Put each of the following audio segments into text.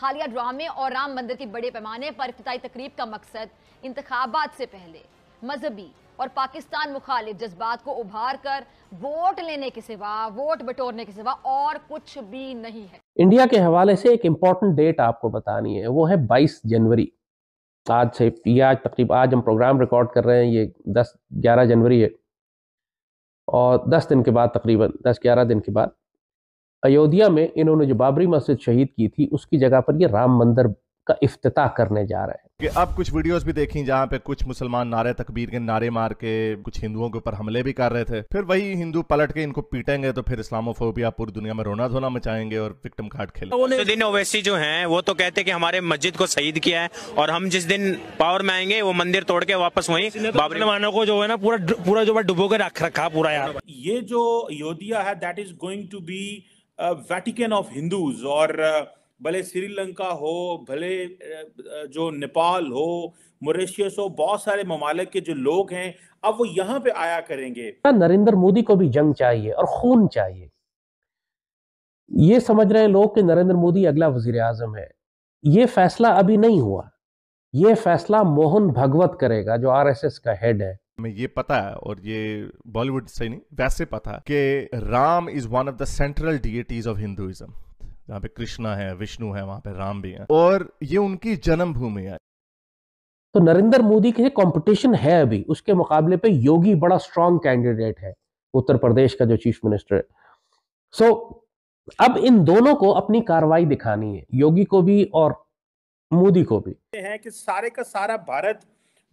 हालिया ड्रामे और राम मंदिर के बड़े पैमाने पर इफ्तारी तकरीब का मकसद इंतबात से पहले मजहबी और पाकिस्तान मुखालिफ जज्बात को उभार कर वोट लेने के सिवा वोट बटोरने के सिवा और कुछ भी नहीं है इंडिया के हवाले से एक इम्पॉर्टेंट डेट आपको बतानी है वो है बाईस जनवरी आज से ये आज तकरीब आज हम प्रोग्राम रिकॉर्ड कर रहे हैं ये दस ग्यारह जनवरी है और दस दिन के बाद तकरीबन दस ग्यारह दिन के बाद अयोध्या में इन्होंने जो बाबरी मस्जिद शहीद की थी उसकी जगह पर ये राम मंदिर का अफ्ताह करने जा रहे हैं कि अब कुछ वीडियोस भी देखी जहाँ पे कुछ मुसलमान नारे तकबीर के नारे मार के कुछ हिंदुओं के ऊपर हमले भी कर रहे थे फिर वही हिंदू पलट के इनको पीटेंगे तो फिर इस्लामोफोबिया पूरी दुनिया में रोना धोना मचाएंगे और विक्टिम कार्ड खेल तो दिन ओवैसी जो है वो तो कहते कि हमारे मस्जिद को शहीद किया है और हम जिस दिन पावर में आएंगे वो मंदिर तोड़ के वापस वही तो बाबरीवानों को जो है ना पूरा पूरा जो डुबो के रख रखा पूरा यार ये जो अयोध्या है that is going to be Vatican of Hindus और भले श्रीलंका हो भले जो नेपाल हो मोरिशियस हो बहुत सारे ममालक के जो लोग हैं अब वो यहाँ पे आया करेंगे हाँ, नरेंद्र मोदी को भी जंग चाहिए और खून चाहिए ये समझ रहे हैं लोग कि नरेंद्र मोदी अगला वजीर आजम है ये फैसला अभी नहीं हुआ ये फैसला मोहन भगवत करेगा जो आरएसएस का हेड है हमें ये पता है और ये बॉलीवुड से नहीं वैसे पता है कि Ram is one of the central deities of Hinduism जहाँ पे कृष्णा है विष्णु है वहां पे राम भी है और ये उनकी जन्मभूमि है तो नरेंद्र मोदी के कंपटीशन है अभी उसके मुकाबले पे योगी बड़ा स्ट्रांग कैंडिडेट है उत्तर प्रदेश का जो चीफ मिनिस्टर है सो so, अब इन दोनों को अपनी कार्रवाई दिखानी है योगी को भी और मोदी को भी है कि सारे का सारा भारत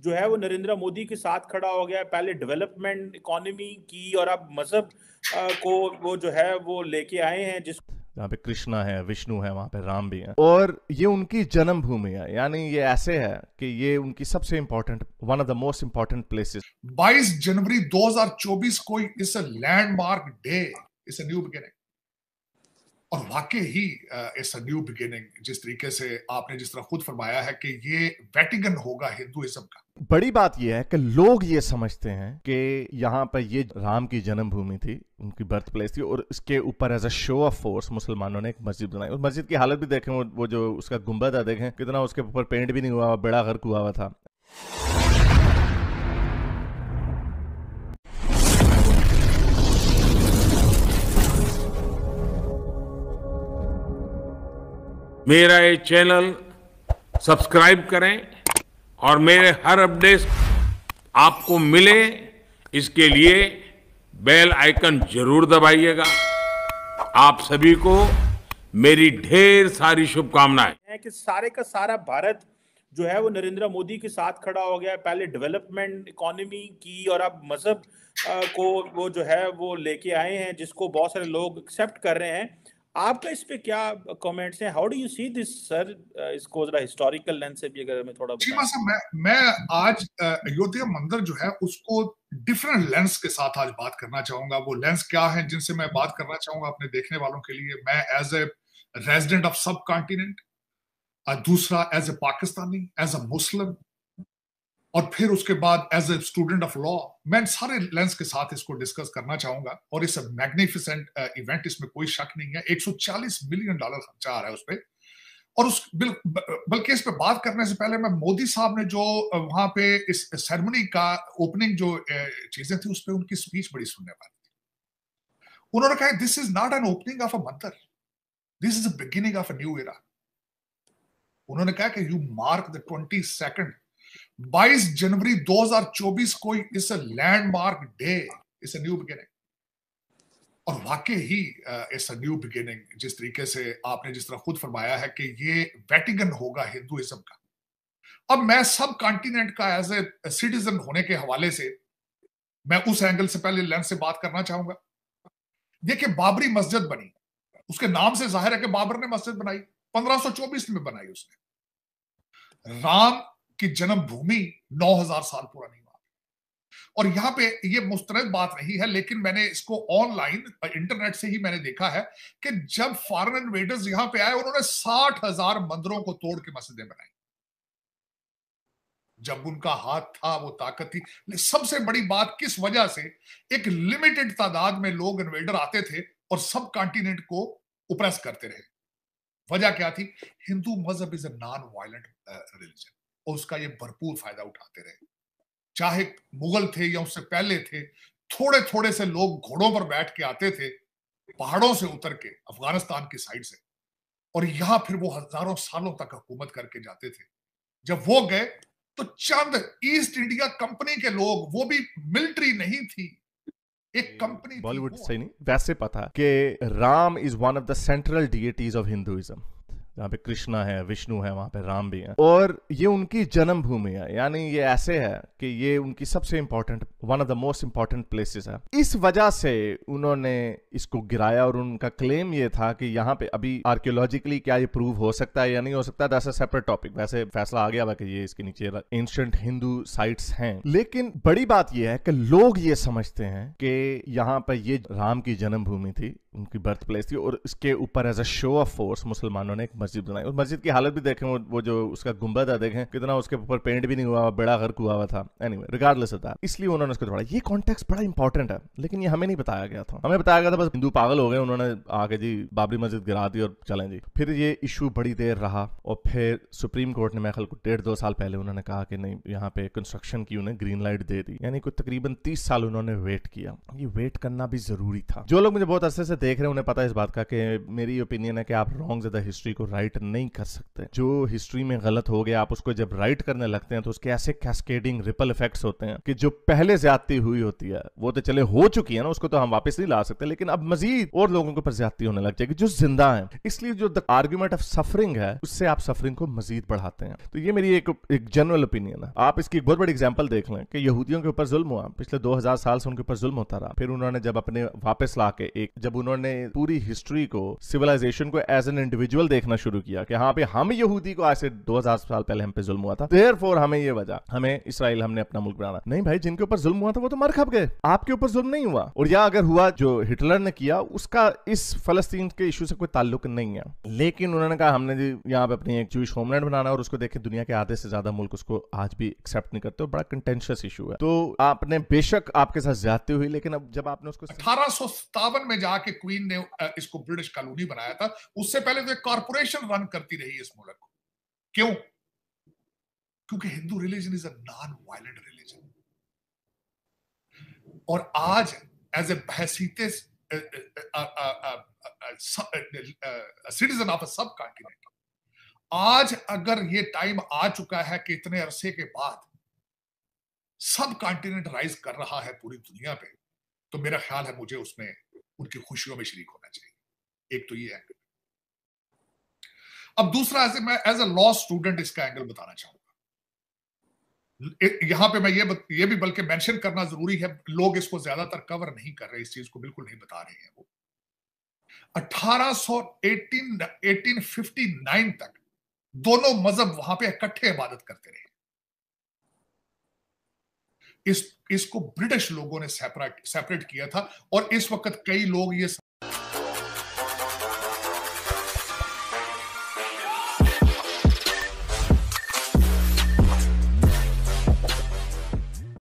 जो है वो नरेंद्र मोदी के साथ खड़ा हो गया है पहले डेवलपमेंट इकोनॉमी की और अब मजहब को वो जो है वो लेके आए हैं जिस जहाँ पे कृष्णा है विष्णु है वहाँ पे राम भी है और ये उनकी जन्मभूमि है यानी ये ऐसे है कि ये उनकी सबसे important one of the most important places 22 जनवरी 2024 को इस लैंडमार्क डे इस न्यू बिगिनिंग और वाकई ही इट्स अ न्यू बिगिनिंग जिस तरीके से आपने जिस तरह खुद फरमाया है कि ये वेटिगन होगा हिंदुइज्म का बड़ी बात यह है कि लोग ये समझते हैं कि यहाँ पर ये राम की जन्मभूमि थी उनकी बर्थ प्लेस थी और इसके ऊपर as a show of force मुसलमानों ने एक मस्जिद बनाई उस मस्जिद की हालत भी देखें वो, जो उसका गुम्बद है देखें कितना उसके ऊपर पेंट भी नहीं हुआ बड़ा गर्क हुआ हुआ था मेरा ये चैनल सब्सक्राइब करें और मेरे हर अपडेट आपको मिले इसके लिए बेल आइकन जरूर दबाइएगा आप सभी को मेरी ढेर सारी शुभकामनाएं कि सारे का सारा भारत जो है वो नरेंद्र मोदी के साथ खड़ा हो गया पहले डेवलपमेंट इकोनॉमी की और अब मजहब को वो जो है वो लेके आए हैं जिसको बहुत सारे लोग एक्सेप्ट कर रहे हैं आपका इस पे क्या कमेंट्स हैं how do you see this sir इसको जरा हिस्टोरिकल लेंस से भी अगर मैं थोड़ा जी मैं मैं आज uh, अयोध्या मंदिर जो है उसको डिफरेंट लेंस के साथ आज बात करना चाहूंगा वो लेंस क्या है जिनसे मैं बात करना चाहूंगा अपने देखने वालों के लिए मैं as a resident of sub continent दूसरा as a Pakistani as a Muslim और फिर उसके बाद as a student of law मैं सारे लेंस के साथ इसको डिस्कस करना चाहूंगा और इस मैग्निफिसेंट इवेंट uh, इसमें कोई शक नहीं है 140 मिलियन डॉलर खर्चा आ रहा है उस पर और उस बिल, बल्कि इस पर बात करने से पहले मैं मोदी साहब ने जो uh, वहां पे इस सेरेमनी का ओपनिंग जो uh, चीजें थी उस पर उनकी स्पीच बड़ी सुनने वाली थी उन्होंने कहा this is not an opening of a mandir this is beginning of a new era उन्होंने कहा कि you mark the twenty second 22 जनवरी 2024 को इस लैंडमार्क डे इस न्यू बिगिनिंग और वाकई ही इस न्यू बिगिनिंग जिस तरीके से आपने जिस तरह खुद फरमाया है कि ये वेटिगन होगा हिंदुइज्म का अब मैं सब कॉन्टिनेंट का एज ए सिटीजन होने के हवाले से मैं उस एंगल से पहले लेंस से बात करना चाहूंगा देखिए बाबरी मस्जिद बनी उसके नाम से जाहिर है कि बाबर ने मस्जिद बनाई 1524 में बनाई उसने राम कि जन्मभूमि 9000 साल पुरानी और यहाँ पे ये मुस्तरद बात नहीं है लेकिन मैंने इसको ऑनलाइन इंटरनेट से ही मैंने देखा है कि जब फॉरन इन्वेडर्स यहाँ पे आए उन्होंने साठ हजार मंदिरों को तोड़ के मस्जिदें बनाई जब उनका हाथ था वो ताकत थी सबसे बड़ी बात किस वजह से एक लिमिटेड तादाद में लोग इन्वेडर आते थे और सब कॉन्टिनेंट को उप्रेस करते रहे वजह क्या थी हिंदू मजहब is a non violent religion और उसका ये भरपूर फायदा उठाते रहे चाहे मुगल थे या उससे पहले थे थोड़े थोड़े से लोग घोड़ों पर बैठ के आते थे पहाड़ों से उतर के अफगानिस्तान की साइड से और यहां फिर वो हजारों सालों तक हुकूमत करके जाते थे जब वो गए तो चंद ईस्ट इंडिया कंपनी के लोग वो भी मिलिट्री नहीं थी एक हम्म, कंपनी बॉलीवुड से नहीं वैसे पता कि Ram is one of the central deities of Hinduism जहाँ पे कृष्णा है विष्णु है वहां पे राम भी है और ये उनकी जन्मभूमि है यानी ये ऐसे है कि ये उनकी सबसे important one of the most important places है इस वजह से उन्होंने इसको गिराया और उनका क्लेम ये था कि यहाँ पे अभी आर्कियोलॉजिकली क्या ये प्रूव हो सकता है या नहीं हो सकता दैट्स अ सेपरेट टॉपिक वैसे फैसला आ गया था कि ये इसके नीचे एंशंट हिंदू साइट्स हैं लेकिन बड़ी बात यह है कि लोग ये समझते हैं कि यहाँ पर ये राम की जन्मभूमि थी उनकी बर्थ प्लेस थी और इसके ऊपर as a show of force मुसलमानों ने एक मस्जिद बनाई और मस्जिद की हालत भी देखें वो जो उसका गुंबद है देखें कितना उसके ऊपर पेंट भी नहीं हुआ बड़ा गर्क हुआ हुआ था एनी वे रिगार्डलेस था इसलिए उन्होंने उसको थोड़ा ये कॉन्टेक्स्ट बड़ा इंपॉर्टेंट है लेकिन ये हमें नहीं बताया गया था हमें बताया गया था बस हिंदू पागल हो गए उन्होंने आके जी बाबरी मस्जिद गिरा दी और चलें जी फिर ये इशू बड़ी देर रहा और फिर सुप्रीम कोर्ट ने महल को डेढ़ दो साल पहले उन्होंने कहा कि नहीं यहाँ पे कंस्ट्रक्शन की उन्हें ग्रीन लाइट दे दी यानी कुछ तकरीबन तीस साल उन्होंने वेट किया ये वेट करना भी जरूरी था जो लोग मुझे बहुत अरसे से देख रहे हैं उन्हें पता है इस बात का कि मेरी ओपिनियन है कि आप रॉन्ग ज़्यादा हिस्ट्री को राइट नहीं कर सकते जो हिस्ट्री में गलत हो गया आप उसको जब राइट करने लगते हैं तो उसके ऐसे कैस्केडिंग रिपल इफेक्ट्स होते हैं कि जो पहले ज्यादती हुई होती है वो तो चले हो चुकी है ना उसको तो हम वापस नहीं ला सकते लेकिन अब मजीद और लोगों के ऊपर ज्यादती होने लग जाएगी जो जिंदा है इसलिए जो द आर्ग्यूमेंट ऑफ सफरिंग है उससे आप सफरिंग को मजीद बढ़ाते हैं तो ये मेरी एक, एक जनरल ओपिनियन है आप इसकी एक बहुत बड़ी एग्जाम्पल देख लें कि यहूदियों के ऊपर जुल्म हुआ पिछले दो साल से उनके ऊपर जुल्म होता रहा फिर उन्होंने जब अपने वापस ला एक जब उन्होंने उन्होंने पूरी हिस्ट्री को सिविलाइजेशन को एज एन इंडिविजुअल देखना शुरू किया कि हाँ पे हम यहूदी को आज से 2000 साल पहले हम पे जुल्म हुआ था देर हमें ये वजह हमें इसराइल हमने अपना मुल्क बनाना नहीं भाई जिनके ऊपर जुल्म हुआ था वो तो मर खप गए आपके ऊपर जुल्म नहीं हुआ और या अगर हुआ जो हिटलर ने किया उसका इस फलस्तीन के इशू से कोई ताल्लुक नहीं है लेकिन उन्होंने कहा हमने यहाँ पे अपनी एक जूश होमलैंड बनाना और उसको देखे दुनिया के आधे से ज्यादा मुल्क उसको आज भी एक्सेप्ट नहीं करते बड़ा कंटेंशियस इशू है तो आपने बेशक आपके साथ ज्यादा हुई लेकिन अब जब आपने उसको अठारह में जाके क्वीन ने इसको ब्रिटिश कॉलोनी बनाया था उससे पहले तो एक कॉरपोरेशन रन करती रही इस मुल्क को क्यों क्योंकि Hindu religion is a non violent religion और आज एज ए बहसीते citizen of a sub continent आज अगर ये टाइम आ चुका है कि इतने अरसे के बाद सब कॉन्टिनेंट राइज कर रहा है पूरी दुनिया पे तो मेरा ख्याल है मुझे उसमें उनकी खुशियों में शरीक होना चाहिए एक तो ये एंगल अब दूसरा मैं एज अ लॉ स्टूडेंट इसका एंगल बताना चाहूंगा यहां पे मैं ये ये भी बल्कि मेंशन करना जरूरी है लोग इसको ज्यादातर कवर नहीं कर रहे इस चीज को बिल्कुल नहीं बता रहे हैं वो 1818 1859 तक दोनों मजहब वहां पे इकट्ठे इबादत करते रहे इस इसको ब्रिटिश लोगों ने सेपरेट सेपरेट किया था और इस वक्त कई लोग ये